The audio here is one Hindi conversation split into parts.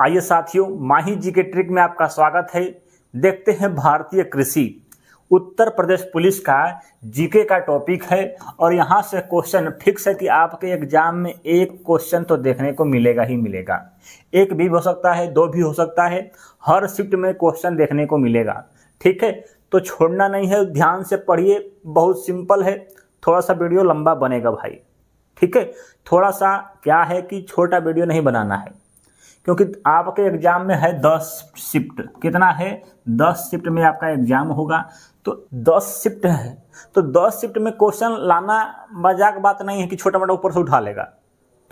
आइए साथियों माही जी के ट्रिक में आपका स्वागत है देखते हैं भारतीय कृषि उत्तर प्रदेश पुलिस का जीके का टॉपिक है और यहाँ से क्वेश्चन फिक्स है कि आपके एग्जाम में एक क्वेश्चन तो देखने को मिलेगा ही मिलेगा एक भी हो सकता है दो भी हो सकता है हर शिफ्ट में क्वेश्चन देखने को मिलेगा ठीक है तो छोड़ना नहीं है ध्यान से पढ़िए बहुत सिंपल है थोड़ा सा वीडियो लंबा बनेगा भाई ठीक है थोड़ा सा क्या है कि छोटा वीडियो नहीं बनाना है क्योंकि आपके एग्जाम में है दस शिफ्ट कितना है दस शिफ्ट में आपका एग्जाम होगा तो दस शिफ्ट है तो दस शिफ्ट में क्वेश्चन लाना मजाक बात नहीं है कि छोटा मोटा ऊपर से उठा लेगा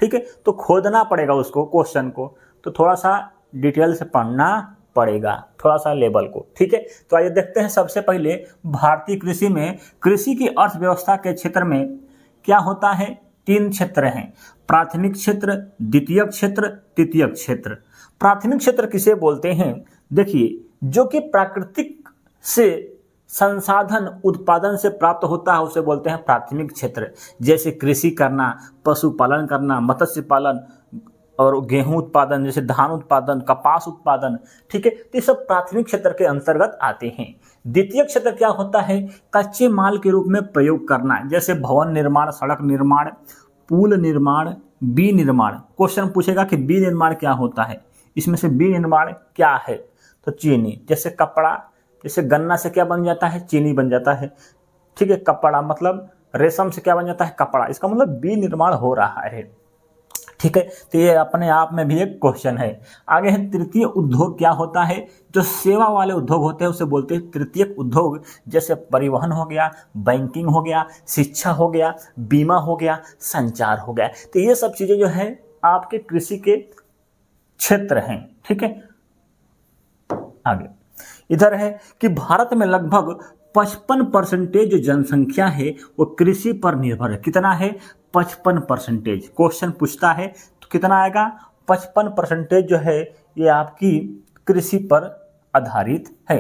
ठीक है तो खोदना पड़ेगा उसको क्वेश्चन को तो थोड़ा सा डिटेल से पढ़ना पड़ेगा थोड़ा सा लेवल को ठीक है तो आइए देखते हैं सबसे पहले भारतीय कृषि में कृषि की अर्थव्यवस्था के क्षेत्र में क्या होता है तीन क्षेत्र हैं प्राथमिक क्षेत्र द्वितीय क्षेत्र तृतीय क्षेत्र प्राथमिक क्षेत्र किसे बोलते हैं देखिए जो कि प्राकृतिक से संसाधन उत्पादन से प्राप्त होता है उसे बोलते हैं प्राथमिक क्षेत्र जैसे कृषि करना पशुपालन करना मत्स्य पालन और गेहूं उत्पादन जैसे धान उत्पादन कपास उत्पादन ठीक है तो ये सब प्राथमिक क्षेत्र के अंतर्गत आते हैं द्वितीय क्षेत्र क्या होता है कच्चे माल के रूप में प्रयोग करना जैसे भवन निर्माण सड़क निर्माण पुल निर्माण बी निर्माण क्वेश्चन पूछेगा कि बी निर्माण क्या होता है इसमें से बी निर्माण क्या है तो चीनी जैसे कपड़ा जैसे गन्ना से क्या बन जाता है चीनी बन जाता है ठीक है कपड़ा मतलब रेशम से क्या बन जाता है कपड़ा इसका मतलब बी निर्माण हो रहा है ठीक है तो ये अपने आप में भी एक क्वेश्चन है आगे है तृतीय उद्योग क्या होता है जो सेवा वाले उद्योग होते हैं उसे बोलते हैं तृतीय उद्योग जैसे परिवहन हो गया बैंकिंग हो गया शिक्षा हो गया बीमा हो गया संचार हो गया तो ये सब चीज़ें जो है आपके कृषि के क्षेत्र हैं ठीक है आगे इधर है कि भारत में लगभग पचपन परसेंटेज जो जनसंख्या है वो कृषि पर निर्भर है कितना है पचपन परसेंटेज क्वेश्चन पूछता है तो कितना आएगा पचपन परसेंटेज जो है ये आपकी कृषि पर आधारित है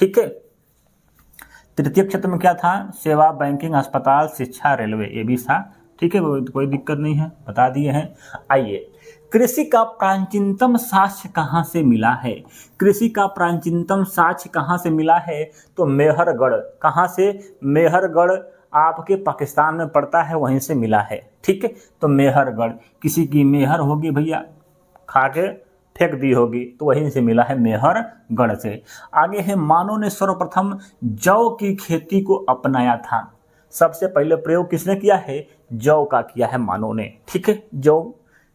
ठीक है तृतीय क्षेत्र में क्या था सेवा बैंकिंग अस्पताल शिक्षा रेलवे ये भी था ठीक है कोई दिक्कत नहीं है बता दिए हैं आइए कृषि का प्राचीनतम साक्ष्य कहाँ से मिला है कृषि का प्राचीनतम साक्ष्य कहाँ से मिला है तो मेहरगढ़ कहाँ से मेहरगढ़ आपके पाकिस्तान में पड़ता है वहीं से मिला है ठीक है तो मेहरगढ़ किसी की मेहर होगी भैया खा के फेंक दी होगी तो वहीं से मिला है मेहरगढ़ से आगे है मानव ने सर्वप्रथम जौ की खेती को अपनाया था सबसे पहले प्रयोग किसने किया है जौ का किया है मानव ने ठीक है जौ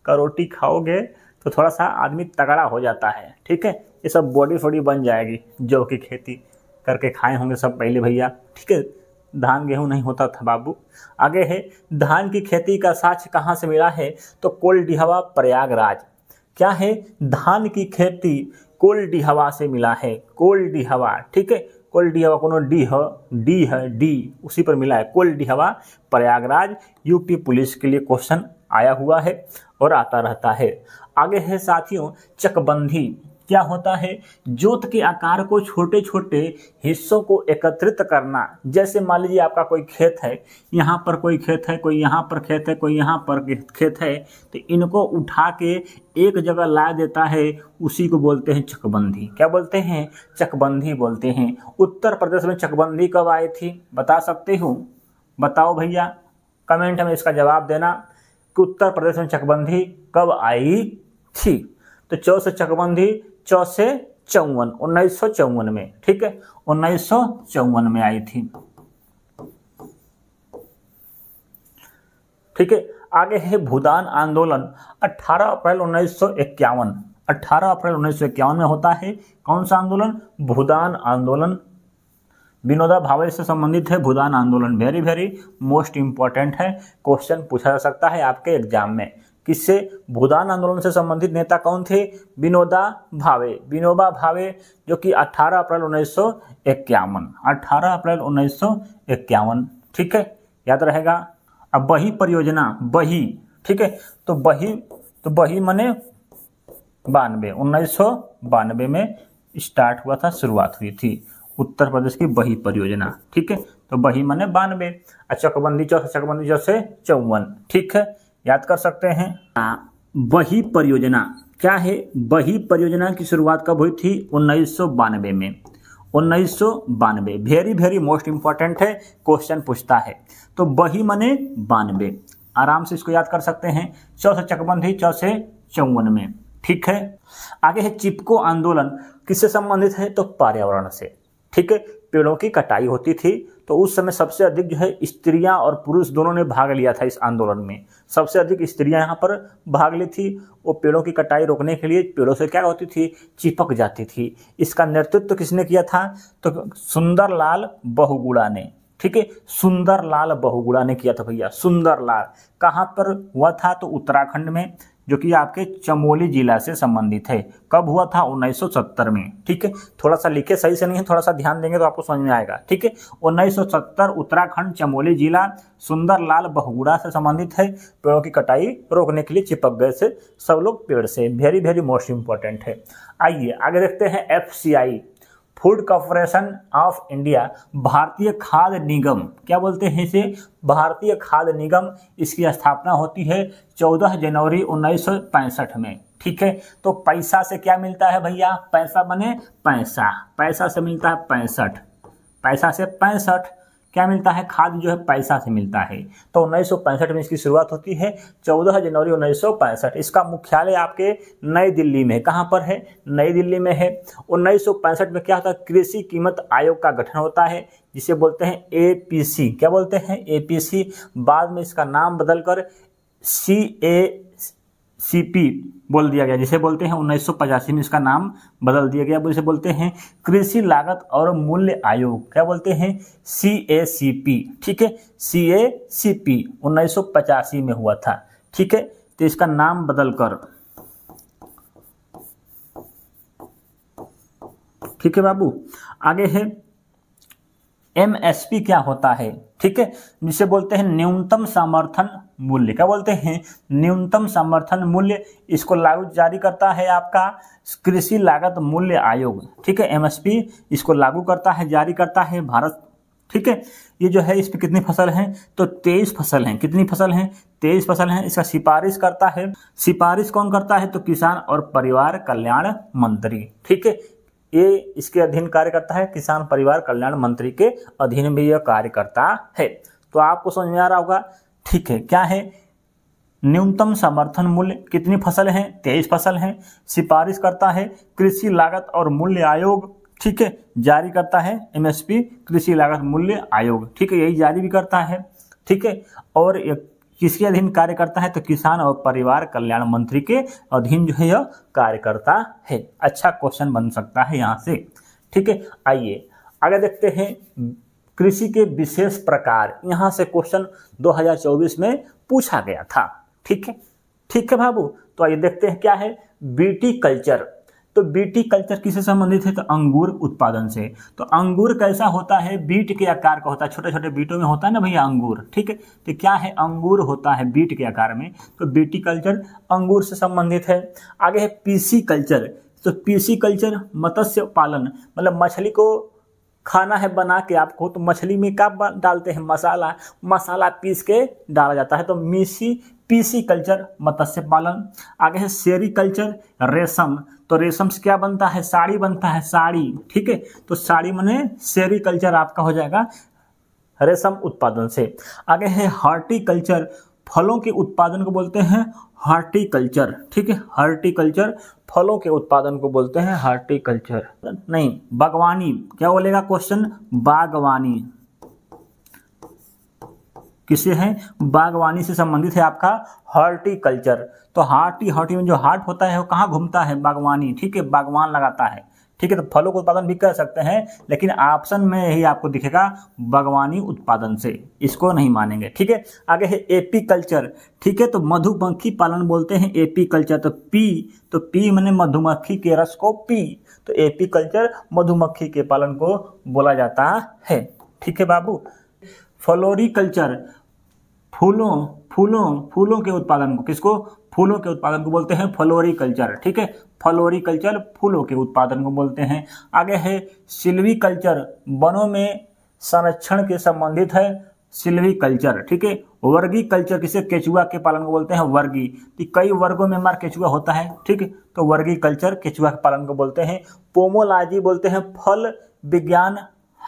का रोटी खाओगे तो थोड़ा सा आदमी तगड़ा हो जाता है ठीक है ये सब बॉडी फोडी बन जाएगी जौ की खेती करके खाए होंगे सब पहले भैया ठीक है धान गेहूं नहीं होता था बाबू आगे है धान की खेती का साक्ष कहाँ से मिला है तो कोलडिहवा प्रयागराज क्या है धान की खेती कोलडिहवा से मिला है कोलडिहवा ठीक है कोलडिहवा को डी है डी है डी उसी पर मिला है कोलडिहवा प्रयागराज यूपी पुलिस के लिए क्वेश्चन आया हुआ है और आता रहता है आगे है साथियों चकबंदी क्या होता है जोत के आकार को छोटे छोटे हिस्सों को एकत्रित करना जैसे मान लीजिए आपका कोई खेत है यहाँ पर कोई खेत है कोई यहाँ पर खेत है कोई यहाँ पर खेत है तो इनको उठा के एक जगह ला देता है उसी को बोलते हैं चकबंदी क्या बोलते हैं चकबंदी बोलते हैं उत्तर प्रदेश में चकबंदी कब आई थी बता सकते हो बताओ भैया कमेंट में इसका जवाब देना कि उत्तर प्रदेश में चकबंदी कब आई थी तो चौ से चकबंदी चौ से चौवन उन्नीस सौ चौवन में ठीक है उन्नीस सौ चौवन में आई थी ठीक है आगे है भूदान आंदोलन 18 अप्रैल उन्नीस सौ इक्यावन 18 अप्रैल उन्नीस में होता है कौन सा आंदोलन भूदान आंदोलन विनोदा भावे से संबंधित है भूदान आंदोलन वेरी वेरी मोस्ट इंपॉर्टेंट है क्वेश्चन पूछा जा सकता है आपके एग्जाम में किससे भूदान आंदोलन से संबंधित नेता कौन थे विनोदा भावे विनोबा भावे जो कि 18 अप्रैल उन्नीस सौ इक्यावन अप्रैल उन्नीस सौ इक्यावन ठीक है याद रहेगा अब बही परियोजना बही ठीक है तो बही तो बही मने बानवे उन्नीस सौ में स्टार्ट हुआ था शुरुआत हुई थी उत्तर प्रदेश की बही परियोजना ठीक है तो बही माने बानवे और अच्छा, चकबंदी चौक चकबंदी अच्छा, चौक से चौवन ठीक है याद कर सकते हैं आ, बही परियोजना क्या है बही परियोजना की शुरुआत कब हुई थी उन्नीस में उन्नीस वेरी वेरी मोस्ट इंपॉर्टेंट है क्वेश्चन पूछता है तो बही मने बानवे आराम से इसको याद कर सकते हैं चौथ चकबंदी चौ से चौवन में ठीक है आगे है चिपको आंदोलन किससे संबंधित है तो पर्यावरण से ठीक पेड़ों की कटाई होती थी तो उस समय सबसे अधिक जो है स्त्रियां और पुरुष दोनों ने भाग लिया था इस आंदोलन में सबसे अधिक स्त्रियां यहाँ पर भाग ली थी वो पेड़ों की कटाई रोकने के लिए पेड़ों से क्या होती थी चिपक जाती थी इसका नेतृत्व तो किसने किया था तो सुंदरलाल बहुगुड़ा ने ठीक है सुंदरलाल बहुगुड़ा ने किया था भैया सुंदरलाल कहाँ पर हुआ था तो उत्तराखंड में जो कि आपके चमोली जिला से संबंधित है कब हुआ था 1970 में ठीक है थोड़ा सा लिखे सही से नहीं है थोड़ा सा ध्यान देंगे तो आपको समझ में आएगा ठीक है 1970 उत्तराखंड चमोली जिला सुंदरलाल बहुगुड़ा से संबंधित है पेड़ों की कटाई रोकने के लिए चिपक गए से सब लोग पेड़ से वेरी वेरी मोस्ट इंपॉर्टेंट है आइए आगे देखते हैं F food corporation of India भारतीय खाद्य निगम क्या बोलते हैं इसे भारतीय खाद्य निगम इसकी स्थापना होती है 14 जनवरी उन्नीस में ठीक है तो पैसा से क्या मिलता है भैया पैसा बने पैसा पैसा से मिलता है पैंसठ पैसा से पैंसठ क्या मिलता है खाद जो है पैसा से मिलता है तो उन्नीस में इसकी शुरुआत होती है 14 जनवरी उन्नीस इसका मुख्यालय आपके नई दिल्ली में कहां पर है नई दिल्ली में है उन्नीस में क्या होता है कृषि कीमत आयोग का गठन होता है जिसे बोलते हैं ए क्या बोलते हैं ए बाद में इसका नाम बदलकर सी ए सीपी बोल दिया गया जिसे बोलते हैं उन्नीस में इसका नाम बदल दिया गया जिसे बोलते हैं कृषि लागत और मूल्य आयोग क्या बोलते हैं सी ए सी पी ठीक है सी ए सी पी उन्नीस में हुआ था ठीक है तो इसका नाम बदलकर ठीक है बाबू आगे है एमएसपी क्या होता है ठीक है जिसे बोलते हैं न्यूनतम समर्थन मूल्य क्या बोलते हैं न्यूनतम समर्थन मूल्य इसको लागू जारी करता है आपका कृषि लागत मूल्य आयोग ठीक है एमएसपी इसको लागू करता है जारी करता है भारत ठीक है ये जो है इस पर कितनी फसल है तो तेईस फसल हैं कितनी फसल हैं तेईस फसल हैं इसका सिफारिश करता है सिफारिश कौन करता है तो किसान और परिवार कल्याण मंत्री ठीक है ये इसके अधीन कार्य करता है किसान परिवार कल्याण मंत्री के अधीन भी यह कार्य करता है तो आपको समझ में आ रहा होगा ठीक है क्या है न्यूनतम समर्थन मूल्य कितनी फसल है तेईस फसल है सिफारिश करता है कृषि लागत और मूल्य आयोग ठीक है जारी करता है एमएसपी कृषि लागत मूल्य आयोग ठीक है यही जारी भी करता है ठीक है और किसके अधीन कार्य करता है तो किसान और परिवार कल्याण मंत्री के अधीन जो है यह कार्य करता है अच्छा क्वेश्चन बन सकता है यहाँ से ठीक है आइए आगे देखते हैं कृषि के विशेष प्रकार यहाँ से क्वेश्चन 2024 में पूछा गया था ठीक है ठीक है बाबू तो आइए देखते हैं क्या है बीटी कल्चर तो बीटी कल्चर किससे संबंधित है तो अंगूर उत्पादन से तो अंगूर कैसा होता है बीट के आकार का होता है छोटे छोटे बीटों में होता है ना भैया अंगूर ठीक है तो क्या है अंगूर होता है बीट के आकार में तो बीटी कल्चर अंगूर से संबंधित है आगे है पीसी कल्चर तो पीसी कल्चर मत्स्य पालन मतलब मछली को खाना है बना के आपको तो मछली में क्या डालते हैं मसाला मसाला पीस के डाला जाता है तो मीसी पीसी कल्चर मत्स्य पालन आगे है शेरी कल्चर रेशम तो रेशम से क्या बनता है साड़ी बनता है साड़ी ठीक है तो साड़ी मने शेरी कल्चर आपका हो जाएगा रेशम उत्पादन से आगे है हॉर्टिकल्चर फलों के उत्पादन को बोलते हैं हार्टिकल्चर ठीक है हार्टिकल्चर फलों के उत्पादन को बोलते हैं हार्टिकल्चर नहीं बागवानी क्या बोलेगा क्वेश्चन बागवानी किसे है बागवानी से संबंधित है आपका हार्टिकल्चर तो हार्टी हार्टी में जो हार्ट होता है वो कहाँ घूमता है बागवानी ठीक है बागवान लगाता है ठीक है तो फलों का उत्पादन भी कर सकते हैं लेकिन ऑप्शन में ही आपको दिखेगा बागवानी उत्पादन से इसको नहीं मानेंगे ठीक है आगे है एपी कल्चर ठीक है तो मधुमक्खी पालन बोलते हैं एपी कल्चर तो पी तो पी मैंने मधुमक्खी के रस को पी तो एपी कल्चर मधुमक्खी के पालन को बोला जाता है ठीक है बाबू कल्चर फूलों फूलों फूलों के उत्पादन को किसको फूलों के उत्पादन को बोलते हैं फलोरी कल्चर ठीक है फलोरी कल्चर फूलों के उत्पादन को बोलते हैं आगे है सिल्वी कल्चर वनों में संरक्षण के संबंधित है सिल्वी कल्चर ठीक है वर्गी कल्चर किसे केचुआ के पालन को बोलते हैं वर्गी तो कई वर्गों में हमारा केचुआ होता है ठीक है तो वर्गी कल्चर केचुआ के पालन को बोलते हैं पोमोलॉजी बोलते हैं फल विज्ञान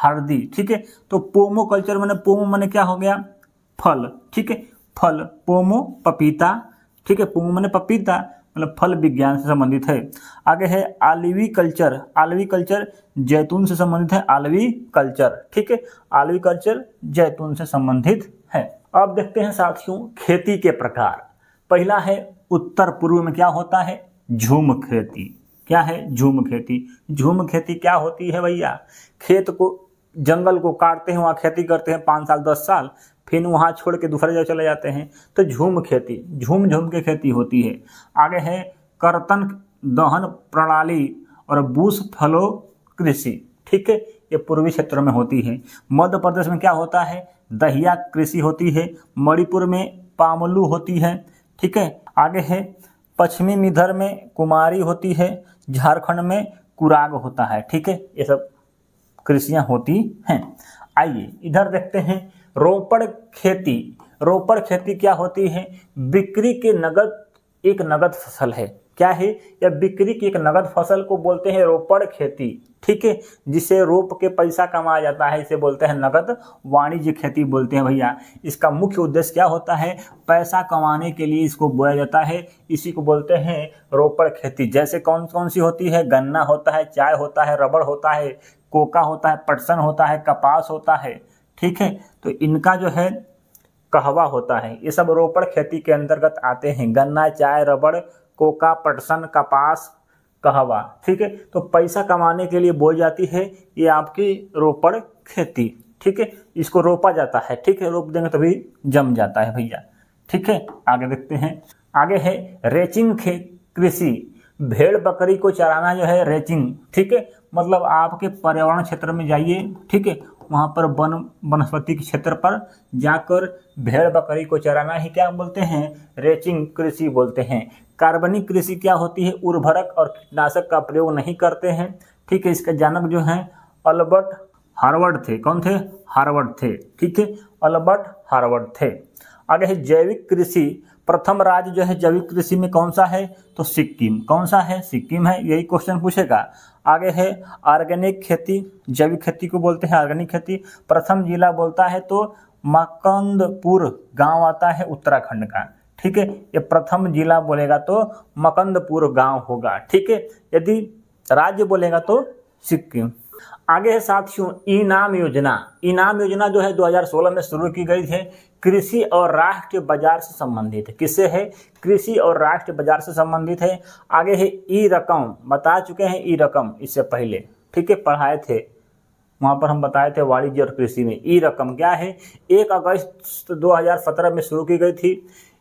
हरदी ठीक है तो पोमो कल्चर मैंने पोमो मैंने क्या हो गया फल ठीक है फल पोमो पपीता ठीक है पोमो मैंने पपीता मतलब फल विज्ञान से संबंधित है आगे है आलवी कल्चर आलवी कल्चर जैतून से संबंधित है आलवी कल्चर ठीक है आलवी कल्चर जैतून से संबंधित है अब देखते हैं साथियों खेती के प्रकार पहला है उत्तर पूर्व में क्या होता है झूम खेती क्या है झूम खेती झूम खेती क्या होती है भैया खेत को जंगल को काटते हैं वहाँ खेती करते हैं पाँच साल दस साल फिर वहाँ छोड़ के दूसरे जगह चले जाते हैं तो झूम खेती झूम झूम के खेती होती है आगे है कर्तन दहन प्रणाली और बूस फलो कृषि ठीक है ये पूर्वी क्षेत्रों में होती है मध्य प्रदेश में क्या होता है दहिया कृषि होती है मणिपुर में पामलू होती है ठीक है आगे है पश्चिमी मिधर में कुमारी होती है झारखंड में कुराग होता है ठीक है ये सब कृषियाँ होती हैं आइए इधर देखते हैं रोपड़ खेती रोपड़ खेती क्या होती है बिक्री के नगद एक नगद फसल है क्या है या बिक्री की एक नगद फसल को बोलते हैं रोपड़ खेती ठीक है जिसे रोप के पैसा कमाया जाता है इसे बोलते हैं नगद वाणिज्य खेती बोलते हैं भैया इसका मुख्य उद्देश्य क्या होता है पैसा कमाने के लिए इसको बोया जाता है इसी को बोलते हैं रोपड़ खेती जैसे कौन कौन सी होती है गन्ना होता है चाय होता है रबड़ होता है कोका होता है पटसन होता है कपास होता है ठीक है तो इनका जो है कहवा होता है ये सब रोपड़ खेती के अंतर्गत आते हैं गन्ना चाय रबड़ कोका पटसन कपास कहवा ठीक है तो पैसा कमाने के लिए बोई जाती है ये आपकी रोपड़ खेती ठीक है इसको रोपा जाता है ठीक है रोप देंगे तभी जम जाता है भैया ठीक है आगे देखते हैं आगे है रेचिंग कृषि भेड़ बकरी को चराना जो है रेचिंग ठीक है मतलब आपके पर्यावरण क्षेत्र में जाइए ठीक है वहाँ पर वन वनस्पति के क्षेत्र पर जाकर भेड़ बकरी को चराना ही क्या बोलते हैं रेचिंग कृषि बोलते हैं कार्बनिक कृषि क्या होती है उर्वरक और कीटनाशक का प्रयोग नहीं करते हैं ठीक है इसका जनक जो है अल्बर्ट हार्वर्ड थे कौन थे हार्वर्ड थे ठीक है अल्बर्ट हार्वर्ड थे आगे है जैविक कृषि प्रथम राज्य जो है जैविक कृषि में कौन सा है तो सिक्किम कौन सा है सिक्किम है यही क्वेश्चन पूछेगा आगे है ऑर्गेनिक खेती जैविक खेती को बोलते हैं ऑर्गेनिक खेती प्रथम जिला बोलता है तो मकंदपुर गांव आता है उत्तराखंड का ठीक है ये प्रथम जिला बोलेगा तो मकंदपुर गांव होगा ठीक है यदि राज्य बोलेगा तो सिक्किम आगे है साथियों इनाम योजना इनाम योजना जो है 2016 में शुरू की गई है कृषि और राष्ट्रीय बाजार से संबंधित है किससे है कृषि और राष्ट्रीय बाजार से संबंधित है आगे है ई रकम बता चुके हैं ई रकम इससे पहले ठीक है पढ़ाए थे वहाँ पर हम बताए थे वाणिज्य और कृषि में ई रकम क्या है एक अगस्त 2017 में शुरू की गई थी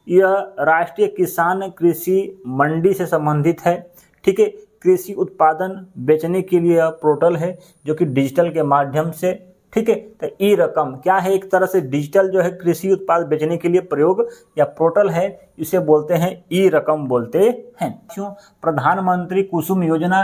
यह राष्ट्रीय किसान कृषि मंडी से संबंधित है ठीक है कृषि उत्पादन बेचने के लिए यह पोर्टल है जो कि डिजिटल के माध्यम से ठीक है तो ई रकम क्या है एक तरह से डिजिटल जो है कृषि उत्पाद बेचने के लिए प्रयोग या पोर्टल है इसे बोलते हैं ई रकम बोलते हैं क्यों प्रधानमंत्री कुसुम योजना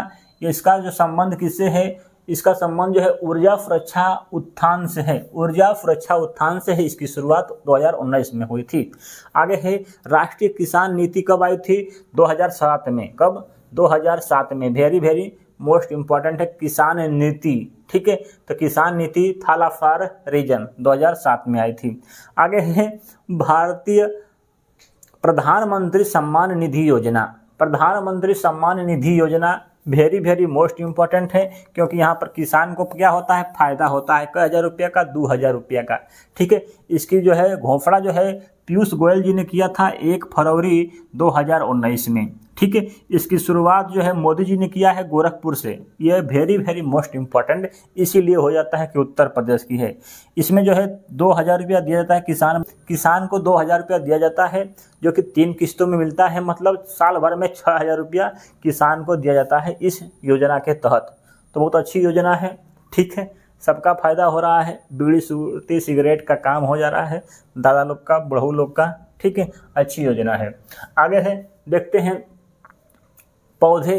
इसका जो संबंध किससे है इसका संबंध जो है ऊर्जा सुरक्षा उत्थान से है ऊर्जा सुरक्षा उत्थान से है इसकी शुरुआत 2019 में हुई थी आगे है राष्ट्रीय किसान नीति कब आई थी 2007 में कब 2007 में वेरी वेरी मोस्ट इम्पॉर्टेंट है किसान नीति ठीक है तो किसान नीति थाला फॉर रीजन 2007 में आई थी आगे है भारतीय प्रधानमंत्री सम्मान निधि योजना प्रधानमंत्री सम्मान निधि योजना वेरी वेरी मोस्ट इम्पॉर्टेंट है क्योंकि यहाँ पर किसान को क्या होता है फायदा होता है कई हज़ार रुपये का दो हज़ार रुपये का ठीक है इसकी जो है घोफड़ा जो है पीयूष गोयल जी ने किया था एक फरवरी 2019 में ठीक है इसकी शुरुआत जो है मोदी जी ने किया है गोरखपुर से यह वेरी वेरी मोस्ट इम्पॉर्टेंट इसीलिए हो जाता है कि उत्तर प्रदेश की है इसमें जो है दो हज़ार रुपया दिया जाता है किसान किसान को दो हज़ार रुपया दिया जाता है जो कि तीन किस्तों में मिलता है मतलब साल भर में छः हज़ार रुपया किसान को दिया जाता है इस योजना के तहत तो बहुत अच्छी योजना है ठीक है सबका फायदा हो रहा है बीड़ी सूरती सिगरेट का काम हो जा रहा है दादा लोग का बढ़ऊ लोग का ठीक है अच्छी योजना है आगे है देखते हैं पौधे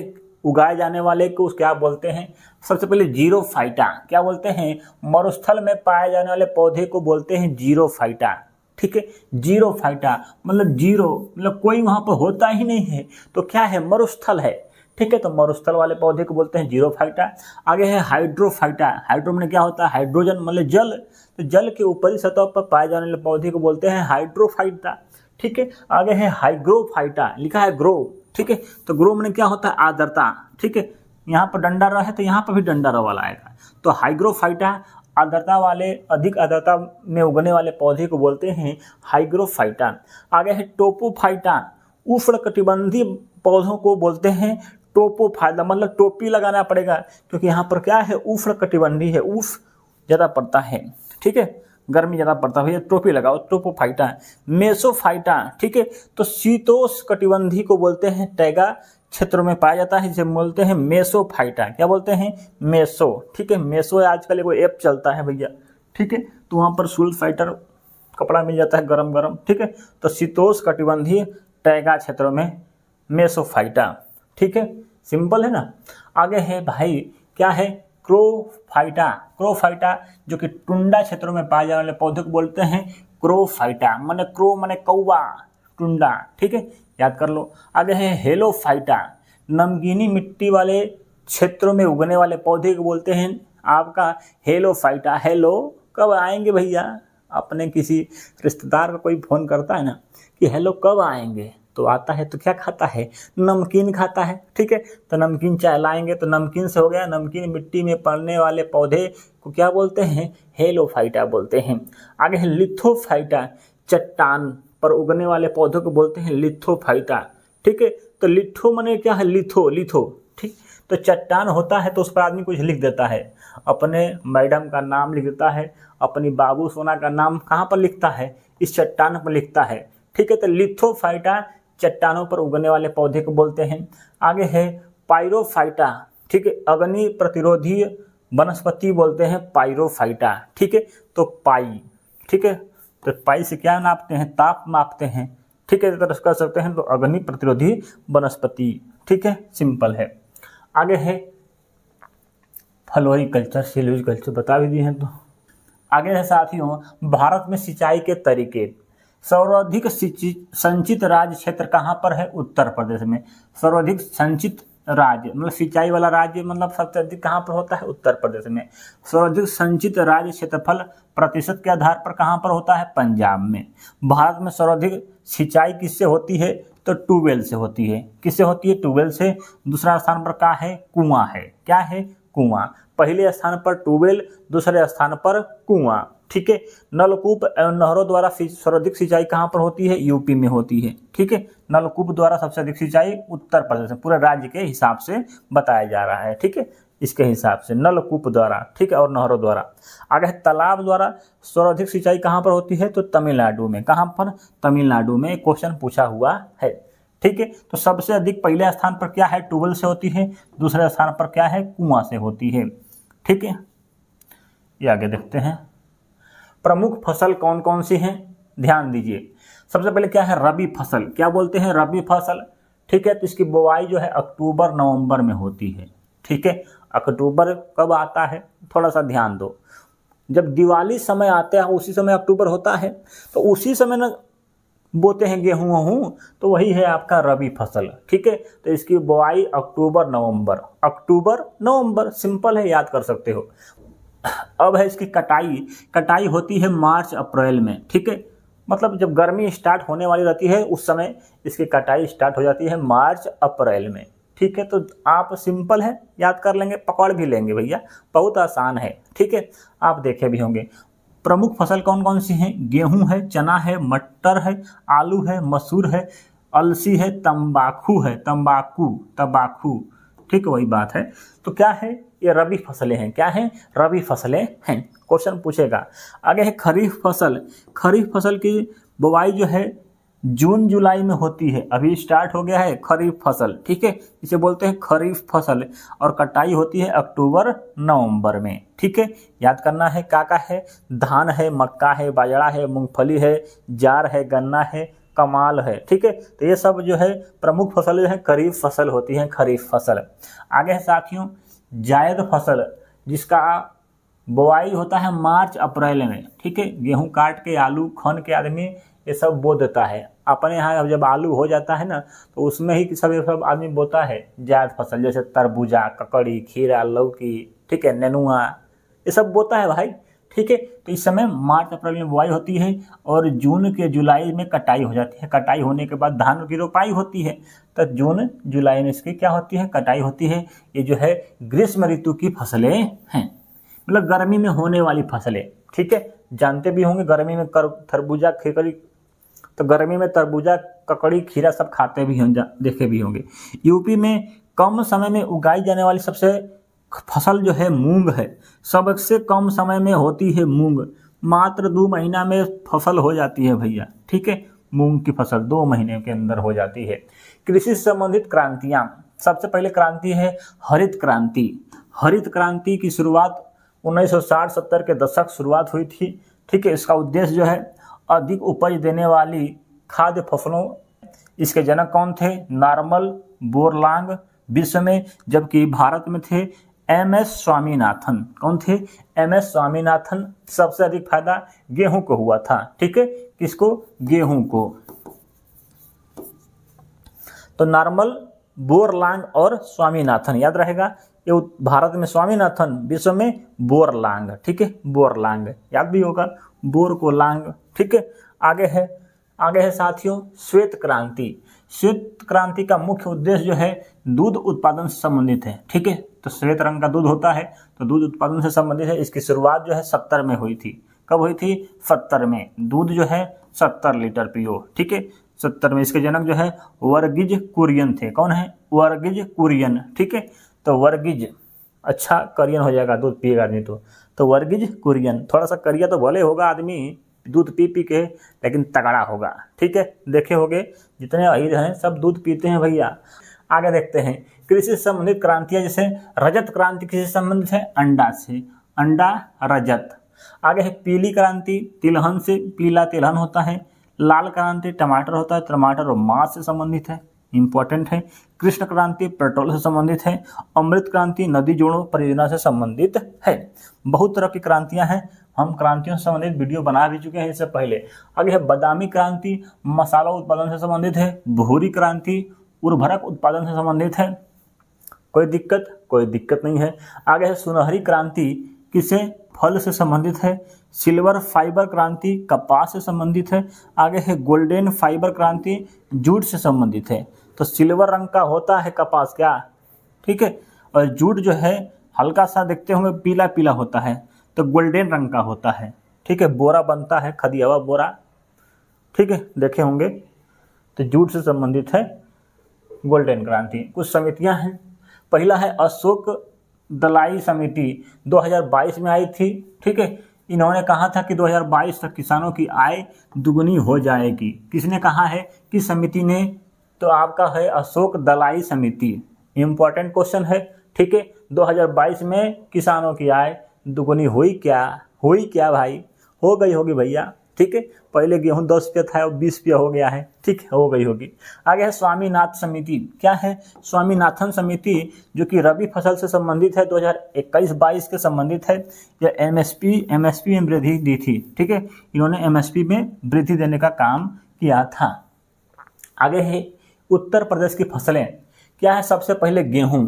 उगाए जाने वाले को क्या बोलते हैं सबसे पहले जीरो फाइटा क्या बोलते हैं मरुस्थल में पाए जाने वाले पौधे को बोलते हैं जीरो फाइटा ठीक है जीरो फाइटा मतलब जीरो मतलब कोई वहां पर होता ही नहीं है तो क्या है मरुस्थल है ठीक है तो मरुस्थल वाले पौधे को बोलते हैं जीरो फाइटा आगे है हाइड्रोफाइटा हाइड्रो में क्या होता है हाइड्रोजन मतलब जल तो जल के ऊपरी सतह पर पाए जाने वाले पौधे को बोलते हैं हाइड्रोफाइटा ठीक है आगे है हाइग्रोफाइटा लिखा है ग्रो ठीक है तो ग्रो में क्या होता है आर्द्रता ठीक है यहाँ पर डंडा रहा है तो यहाँ पर भी डंडा रहा वाला आएगा तो हाइग्रोफाइटा आर्द्रता वाले अधिक आर्द्रता में उगने वाले पौधे को बोलते हैं हाइग्रोफाइटा आगे है टोपोफाइटा उष्ण कटिबंधी पौधों को बोलते हैं टोपो फायदा मतलब टोपी लगाना पड़ेगा क्योंकि यहाँ पर क्या है उष्ण कटिबंधी है उफ ज़्यादा पड़ता है ठीक है गर्मी ज़्यादा पड़ता है ट्रोपी लगाओ ट्रोपोफाइटा मेसोफाइटा ठीक है तो शीतोष कटिबंधी को बोलते हैं टैगा क्षेत्रों में पाया जाता है जिसे बोलते हैं मेसोफाइटा क्या बोलते हैं मेसो ठीक है मेसो आजकल एगो ऐप चलता है भैया ठीक है तो वहां पर सुल फाइटर कपड़ा मिल जाता है गरम गरम ठीक है तो शीतोष कटिबंधी टैगा क्षेत्रों में मेसोफाइटा ठीक है सिंपल है ना आगे है भाई क्या है क्रोफाइटा क्रोफाइटा जो कि टुंडा क्षेत्रों में पाए जाने वाले पौधे को बोलते हैं क्रोफाइटा मैंने क्रो मैंने कौवा टुंडा ठीक है याद कर लो आगे है हेलोफाइटा नमकीनी मिट्टी वाले क्षेत्रों में उगने वाले पौधे को बोलते हैं आपका हेलोफाइटा हेलो कब आएंगे भैया अपने किसी रिश्तेदार का कोई फ़ोन करता है ना कि हेलो कब आएंगे तो आता है तो क्या खाता है नमकीन खाता है ठीक है तो नमकीन चाय लाएंगे तो नमकीन से हो गया नमकीन मिट्टी में पड़ने वाले पौधे को क्या बोलते हैं हेलोफाइटा बोलते हैं आगे है लिथोफाइटा चट्टान पर उगने वाले पौधों को बोलते हैं लिथोफाइटा ठीक है तो लिथो मने क्या है लिथो लिथो ठीक तो चट्टान होता है तो उस पर आदमी कुछ लिख देता है अपने मैडम का नाम लिख देता है अपनी बाबू सोना का नाम कहाँ पर लिखता है इस चट्टान पर लिखता है ठीक है तो लिथोफाइटा चट्टानों पर उगने वाले पौधे को बोलते हैं आगे है पायरोफाइटा ठीक है अग्नि प्रतिरोधी वनस्पति बोलते हैं पायरोफाइटा ठीक है तो पाई ठीक है तो पाई से क्या नापते हैं ताप मापते हैं ठीक है तरह कर सकते हैं तो अग्नि प्रतिरोधी वनस्पति ठीक है सिंपल है आगे है फलोरी कल्चर सेल्यूज कल्चर बता भी दिए हैं तो आगे है साथियों भारत में सिंचाई के तरीके सर्वाधिक संचित राज्य क्षेत्र कहाँ पर है उत्तर प्रदेश में सर्वाधिक संचित राज्य मतलब सिंचाई वाला राज्य मतलब सबसे अधिक कहाँ पर होता है उत्तर प्रदेश में सर्वाधिक संचित राज्य क्षेत्रफल प्रतिशत के आधार पर कहाँ पर होता है पंजाब में भारत में सर्वाधिक सिंचाई किससे होती है तो ट्यूबवेल से होती है किससे होती है ट्यूबवेल से दूसरा स्थान पर क्या है कुआं है क्या है कुआं पहले स्थान पर ट्यूबवेल दूसरे स्थान पर कुआं ठीक है नलकूप एवं नहरों द्वारा सर्वाधिक सिंचाई कहाँ पर होती है यूपी में होती है ठीक है नलकूप द्वारा सबसे अधिक सिंचाई उत्तर प्रदेश में पूरे राज्य के हिसाब से बताया जा रहा है ठीक है इसके हिसाब से नलकूप द्वारा ठीक है और नहरों द्वारा आगे तालाब द्वारा सर्वाधिक सिंचाई कहाँ पर होती है तो तमिलनाडु में कहाँ पर तमिलनाडु में क्वेश्चन पूछा हुआ है ठीक है तो सबसे अधिक पहले स्थान पर क्या है ट्यूबवेल से होती है दूसरे स्थान पर क्या है कुआं से होती है ठीक है ये आगे देखते हैं प्रमुख फसल कौन कौन सी हैं ध्यान दीजिए सबसे पहले क्या है रबी फसल क्या बोलते हैं रबी फसल ठीक है तो इसकी बुआई जो है अक्टूबर नवंबर में होती है ठीक है अक्टूबर कब आता है थोड़ा सा ध्यान दो जब दिवाली समय आते हैं उसी समय अक्टूबर होता है तो उसी समय ना बोते हैं गेहूँ वहूँ तो वही है आपका रबी फसल ठीक है तो इसकी बुआई अक्टूबर नवंबर अक्टूबर नवंबर सिंपल है याद कर सकते हो अब है इसकी कटाई कटाई होती है मार्च अप्रैल में ठीक है मतलब जब गर्मी स्टार्ट होने वाली रहती है उस समय इसकी कटाई स्टार्ट हो जाती है मार्च अप्रैल में ठीक है तो आप सिंपल है याद कर लेंगे पकड़ भी लेंगे भैया बहुत आसान है ठीक है आप देखे भी होंगे प्रमुख फसल कौन कौन सी हैं गेहूं है चना है मटर है आलू है मसूर है अलसी है तंबाकू है तंबाकू तंबाकू ठीक वही बात है तो क्या है ये रबी फसलें हैं क्या हैं रबी फसलें हैं क्वेश्चन पूछेगा आगे है खरीफ फसल खरीफ फसल की बुवाई जो है जून जुलाई में होती है अभी स्टार्ट हो गया है खरीफ फसल ठीक है इसे बोलते हैं खरीफ फसल और कटाई होती है अक्टूबर नवंबर में ठीक है याद करना है क्या का है धान है मक्का है बाजरा है मूंगफली है जार है गन्ना है कमाल है ठीक है तो ये सब जो है प्रमुख फसल जो है खरीफ फसल होती है खरीफ फसल आगे है साथियों जायद फसल जिसका बुआई होता है मार्च अप्रैल में ठीक है गेहूँ काट के आलू खन के आदमी ये सब बो देता है अपने यहाँ जब आलू हो जाता है ना तो उसमें ही सब ये सब आदमी बोता है जायद फसल जैसे तरबूजा ककड़ी खीरा लौकी ठीक है नेनुआ ये सब बोता है भाई ठीक है तो इस समय मार्च अप्रैल में बुआई होती है और जून के जुलाई में कटाई हो जाती है कटाई होने के बाद धान की रोपाई होती है तो जून जुलाई में इसकी क्या होती है कटाई होती है ये जो है ग्रीष्म ऋतु की फसलें हैं मतलब गर्मी में होने वाली फसलें ठीक है जानते भी होंगे गर्मी में कर तरबूजा खेकड़ी तो गर्मी में तरबूजा ककड़ी खीरा सब खाते भी होंगे देखे भी होंगे यूपी में कम समय में उगाई जाने वाली सबसे फसल जो है मूंग है सबसे कम समय में होती है मूंग मात्र दो महीना में फसल हो जाती है भैया ठीक है मूंग की फसल दो महीने के अंदर हो जाती है कृषि से संबंधित क्रांतियां सबसे पहले क्रांति है हरित क्रांति हरित क्रांति की शुरुआत 1960-70 के दशक शुरुआत हुई थी ठीक है इसका उद्देश्य जो है अधिक उपज देने वाली खाद्य फसलों इसके जनक कौन थे नॉर्मल बोरलांग विश्व में जबकि भारत में थे एम एस स्वामीनाथन कौन थे एम एस स्वामीनाथन सबसे अधिक फायदा गेहूं को हुआ था ठीक है किसको गेहूं को तो नॉर्मल बोरलांग और स्वामीनाथन याद रहेगा ये भारत में स्वामीनाथन विश्व में बोरलांग ठीक है बोरलांग याद भी होगा बोर को लांग ठीक है आगे है आगे है साथियों श्वेत क्रांति श्वेत क्रांति का मुख्य उद्देश्य जो है दूध उत्पादन से संबंधित है ठीक है तो श्वेत रंग का दूध होता है तो दूध उत्पादन से संबंधित है इसकी शुरुआत जो है सत्तर में हुई थी कब हुई थी सत्तर में दूध जो है सत्तर लीटर पियो ठीक है सत्तर में इसके जनक जो है वर्गिज कुरियन थे कौन है वर्गिज कुरियन ठीक है तो वर्गिज अच्छा करियन हो जाएगा दूध पिएगा आदमी तो तो वर्गिज कुरियन थोड़ा सा करिया तो भले होगा आदमी दूध पी पी के लेकिन तगड़ा होगा ठीक है देखे होगे जितने अहिर हैं सब दूध पीते हैं भैया आगे देखते हैं कृषि से संबंधित क्रांतियां जैसे रजत क्रांति किससे संबंधित है अंडा से अंडा रजत आगे है पीली क्रांति तिलहन से पीला तिलहन होता है लाल क्रांति टमाटर होता है टमाटर और मांस से संबंधित है इंपॉर्टेंट है कृष्ण क्रांति पेट्रोल से संबंधित है अमृत क्रांति नदी जोड़ो परियोजना से संबंधित है बहुत तरह की क्रांतियां हैं हम क्रांतियों से संबंधित वीडियो बना भी चुके हैं इससे पहले आगे है बादामी क्रांति मसाला उत्पादन से संबंधित है भूरी क्रांति उर्भरक उत्पादन से संबंधित है कोई दिक्कत कोई दिक्कत नहीं है आगे है सुनहरी क्रांति किसे फल से संबंधित है सिल्वर फाइबर क्रांति कपास से संबंधित है आगे है गोल्डन फाइबर क्रांति जूट से संबंधित है तो सिल्वर रंग का होता है कपास क्या ठीक है और जूट जो है हल्का सा देखते होंगे पीला पीला होता है तो गोल्डन रंग का होता है ठीक है बोरा बनता है खदियावा बोरा ठीक है देखे होंगे तो जूट से संबंधित है गोल्डन क्रांति कुछ समितियां हैं पहला है अशोक दलाई समिति 2022 में आई थी ठीक है इन्होंने कहा था कि 2022 तक किसानों की आय दुगुनी हो जाएगी किसने कहा है कि समिति ने तो आपका है अशोक दलाई समिति इम्पोर्टेंट क्वेश्चन है ठीक है 2022 में किसानों की आय दुगुनी हुई क्या हुई क्या भाई हो गई होगी भैया ठीक है पहले गेहूं दस रुपया था अब बीस रुपया हो गया है ठीक है हो गई होगी आगे है स्वामीनाथ समिति क्या है स्वामीनाथन समिति जो कि रबी फसल से संबंधित है 2021-22 के संबंधित है यह एमएसपी एमएसपी में वृद्धि दी थी ठीक है इन्होंने एमएसपी में वृद्धि देने का काम किया था आगे है उत्तर प्रदेश की फसलें क्या है सबसे पहले गेहूँ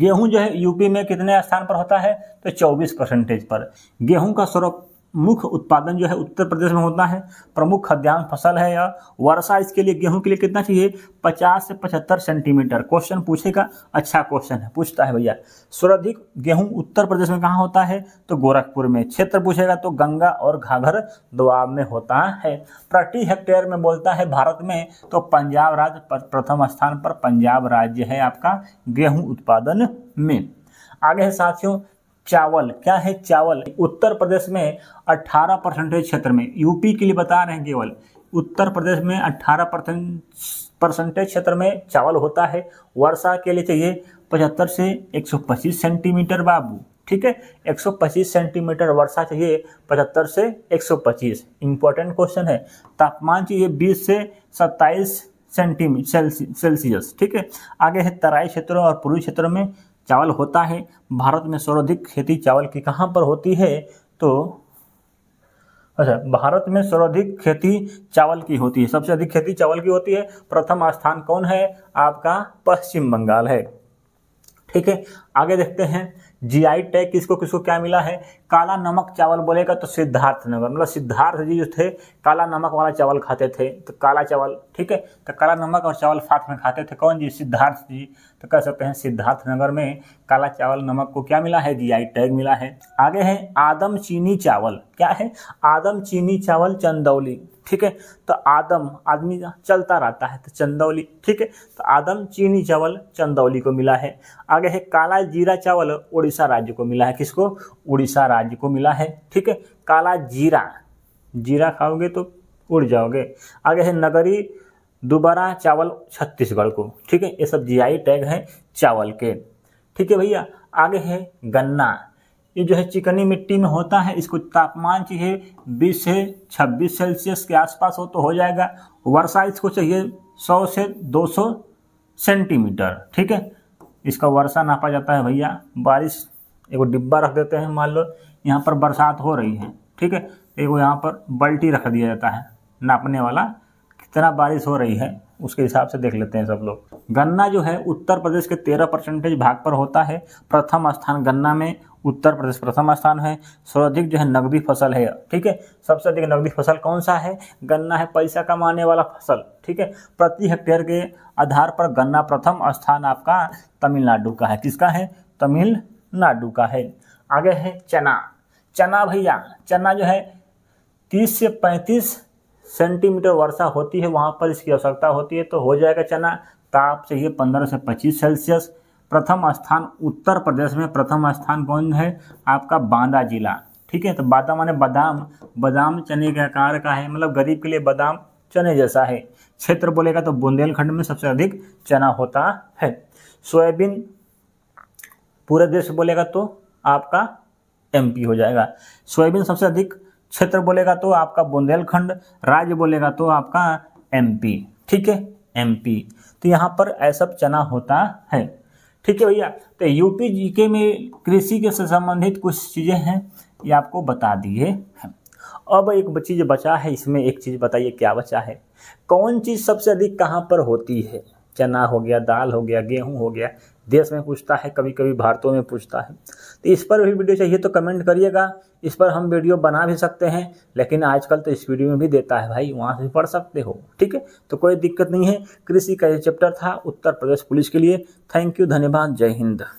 गेहूँ जो है यूपी में कितने स्थान पर होता है तो चौबीस परसेंटेज पर गेहूँ का स्वरूप मुख्य उत्पादन जो है उत्तर प्रदेश में होता है प्रमुख खाद्यान्न फसल है या वर्षा इसके लिए गेहूं के लिए कितना चाहिए 50 से 75 सेंटीमीटर क्वेश्चन पूछेगा अच्छा क्वेश्चन है पूछता है भैया सर्वाधिक गेहूं उत्तर प्रदेश में कहाँ होता है तो गोरखपुर में क्षेत्र पूछेगा तो गंगा और घाघर दुआब में होता है प्रति हेक्टेयर में बोलता है भारत में तो पंजाब राज्य प्रथम स्थान पर पंजाब राज्य है आपका गेहूँ उत्पादन में आगे है साथियों चावल क्या है चावल उत्तर प्रदेश में 18 परसेंटेज क्षेत्र में यूपी के लिए बता रहे हैं केवल उत्तर प्रदेश में 18 परसेंटेज क्षेत्र में चावल होता है वर्षा के लिए चाहिए पचहत्तर से 125 सेंटीमीटर बाबू ठीक है 125 सेंटीमीटर वर्षा चाहिए 75 से 125 इंपॉर्टेंट क्वेश्चन है तापमान चाहिए 20 से 27 सेंटीमीटर सेल्सियस ठीक है आगे है तराई क्षेत्रों और पूर्वी क्षेत्रों में चावल होता है भारत में सर्वाधिक खेती चावल की कहाँ पर होती है तो अच्छा भारत में सर्वाधिक खेती चावल की होती है सबसे अधिक खेती चावल की होती है प्रथम स्थान कौन है आपका पश्चिम बंगाल है ठीक है आगे देखते हैं जीआई टैग किसको किसको क्या मिला है काला नमक चावल बोलेगा तो सिद्धार्थ नगर मतलब सिद्धार्थ जी जो थे काला नमक वाला चावल खाते थे तो काला चावल ठीक है तो काला नमक और चावल साथ में खाते थे कौन जी सिद्धार्थ जी तो कह सकते हैं सिद्धार्थ नगर में काला चावल नमक को क्या मिला है जीआई टैग मिला है आगे है आदम चीनी चावल क्या है आदम चीनी चावल चंदौली ठीक है तो आदम आदमी चलता रहता है तो चंदौली ठीक है तो आदम चीनी चावल चंदौली को मिला है आगे है काला जीरा चावल उड़ीसा राज्य को मिला है किसको उड़ीसा राज्य को मिला है ठीक है काला जीरा जीरा खाओगे तो उड़ जाओगे आगे है नगरी दोबारा चावल छत्तीसगढ़ को ठीक है ये सब जी टैग है चावल के ठीक है भैया आगे है गन्ना ये जो है चिकनी मिट्टी में होता है इसको तापमान चाहिए 20 से 26 सेल्सियस के आसपास हो तो हो जाएगा वर्षा इसको चाहिए 100 से 200 सेंटीमीटर ठीक है इसका वर्षा नापा जाता है भैया बारिश एगो डिब्बा रख देते हैं मान लो यहाँ पर बरसात हो रही है ठीक है एगो यहाँ पर बल्टी रख दिया जाता है नापने वाला कितना बारिश हो रही है उसके हिसाब से देख लेते हैं सब लोग गन्ना जो है उत्तर प्रदेश के तेरह परसेंटेज भाग पर होता है प्रथम स्थान गन्ना में उत्तर प्रदेश प्रथम स्थान है सर्वाधिक जो है नगदी फसल है ठीक है सबसे अधिक नगदी फसल कौन सा है गन्ना है पैसा कमाने वाला फसल ठीक है प्रति हेक्टेयर के आधार पर गन्ना प्रथम स्थान आपका तमिलनाडु का है किसका है तमिलनाडु का है आगे है चना चना भैया चना जो है तीस से पैंतीस सेंटीमीटर वर्षा होती है वहाँ पर इसकी आवश्यकता होती है तो हो जाएगा चना ताप चाहिए पंद्रह से पच्चीस सेल्सियस प्रथम स्थान उत्तर प्रदेश में प्रथम स्थान कौन है आपका बांदा जिला ठीक है तो बादा माने बादाम बादाम चने के आकार का है मतलब गरीब के लिए बादाम चने जैसा है क्षेत्र बोलेगा तो बुंदेलखंड में सबसे अधिक चना होता है सोयाबीन पूरे देश बोलेगा तो आपका एमपी हो जाएगा सोयाबीन सबसे अधिक क्षेत्र बोलेगा तो आपका बुंदेलखंड राज्य बोलेगा तो आपका एमपी ठीक है एमपी तो यहाँ पर ऐसा चना होता है ठीक है भैया तो यूपी जीके में कृषि के से संबंधित कुछ चीज़ें हैं ये आपको बता दिए हैं अब एक चीज़ बचा है इसमें एक चीज़ बताइए क्या बचा है कौन चीज़ सबसे अधिक कहाँ पर होती है चना हो गया दाल हो गया गेहूँ हो गया देश में पूछता है कभी कभी भारतों में पूछता है तो इस पर भी वीडियो चाहिए तो कमेंट करिएगा इस पर हम वीडियो बना भी सकते हैं लेकिन आजकल तो इस वीडियो में भी देता है भाई वहाँ से भी पढ़ सकते हो ठीक है तो कोई दिक्कत नहीं है कृषि का ये चैप्टर था उत्तर प्रदेश पुलिस के लिए थैंक यू धन्यवाद जय हिंद